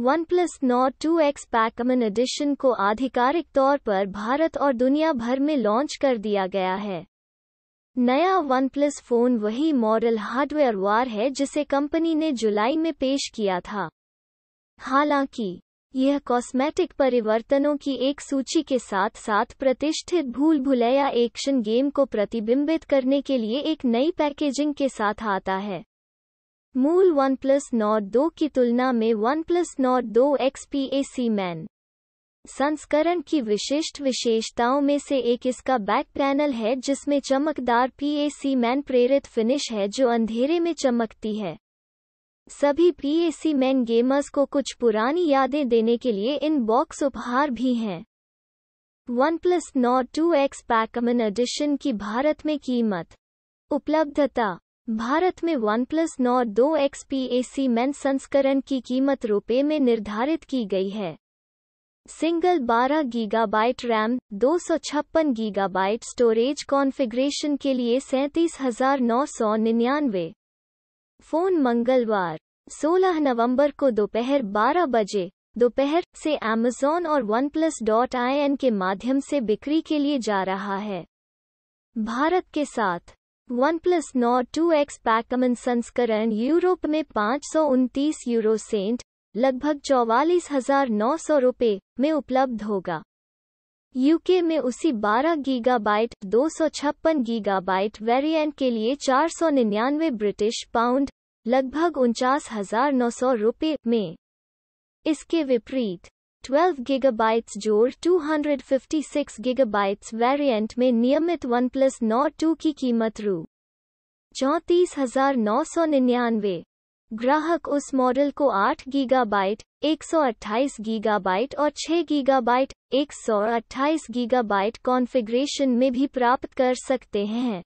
OnePlus Nord 2X Packaman addition को आधिकारिक तौर पर भारत और दुनिया भर में लॉन्च कर दिया गया है नया OnePlus फोन वही मॉडल हार्डवेयर वार है जिसे कंपनी ने जुलाई में पेश किया था हालांकि यह कॉस्मेटिक परिवर्तनों की एक सूची के साथ साथ प्रतिष्ठित भूल भुलैया एक्शन गेम को प्रतिबिंबित करने के लिए एक नई पैकेजिंग के साथ आता है मूल वन प्लस नॉट दो की तुलना में वन प्लस नॉट दो एक्सपीएसी मैन संस्करण की विशिष्ट विशेषताओं में से एक इसका बैक पैनल है जिसमें चमकदार पीएसी मैन प्रेरित फिनिश है जो अंधेरे में चमकती है सभी पीएसी मैन गेमर्स को कुछ पुरानी यादें देने के लिए इन बॉक्स उपहार भी हैं one plus Nord two X Pacman edition की भारत में कीमत उपलब्धता भारत में वन प्लस नौ दो एक्सपीएसी पी मेन संस्करण की कीमत रुपये में निर्धारित की गई है सिंगल 12 गीगाबाइट रैम दो सौ छप्पन गीगाबाइट स्टोरेज कॉन्फ़िगरेशन के लिए सैंतीस हजार नौ सौ निन्यानवे फोन मंगलवार 16 नवंबर को दोपहर 12 बजे दोपहर से Amazon और वन प्लस डॉट आई के माध्यम से बिक्री के लिए जा रहा है भारत के साथ वन प्लस नौ टू एक्स पैकमन संस्करण यूरोप में पाँच सौ उनतीस यूरो सेंट लगभग चौवालीस हजार नौ सौ रुपये में उपलब्ध होगा यूके में उसी 12 गीगाबाइट दो सौ छप्पन गीगाबाइट वेरिएंट के लिए चार सौ निन्यानवे ब्रिटिश पाउंड लगभग उनचास हजार नौ सौ रुपये में इसके विपरीत 12 GB जोड़ सिक्स GB वेरिएंट में नियमित वन प्लस नॉट टू की कीमत रू चौंतीस हजार नौ सौ निन्यानवे ग्राहक उस मॉडल को 8 गीगाबाइट 128 गीगाबाइट और 6 गीगाबाइट 128 गीगाबाइट कॉन्फ़िगरेशन में भी प्राप्त कर सकते हैं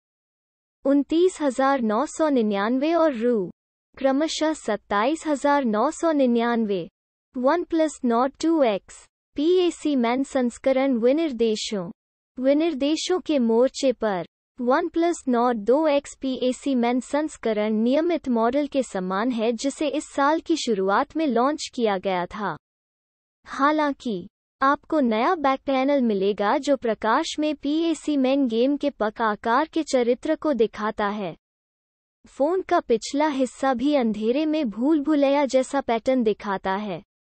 उनतीस हजार नौ सौ निन्यानवे और रू क्रमशः सत्ताईस हजार नौ सौ निन्यानवे one plus Nord X P A C man संस्करण विनिर्देशों विनिर्देशों के मोर्चे पर वन प्लस नॉट दो एक्स पी एसी मैन संस्करण नियमित मॉडल के समान है जिसे इस साल की शुरुआत में लॉन्च किया गया था हालांकि आपको नया बैक पैनल मिलेगा जो प्रकाश में पी सी मैन गेम के पक आकार के चरित्र को दिखाता है फोन का पिछला हिस्सा भी अंधेरे में भूल भुलैया जैसा पैटर्न दिखाता है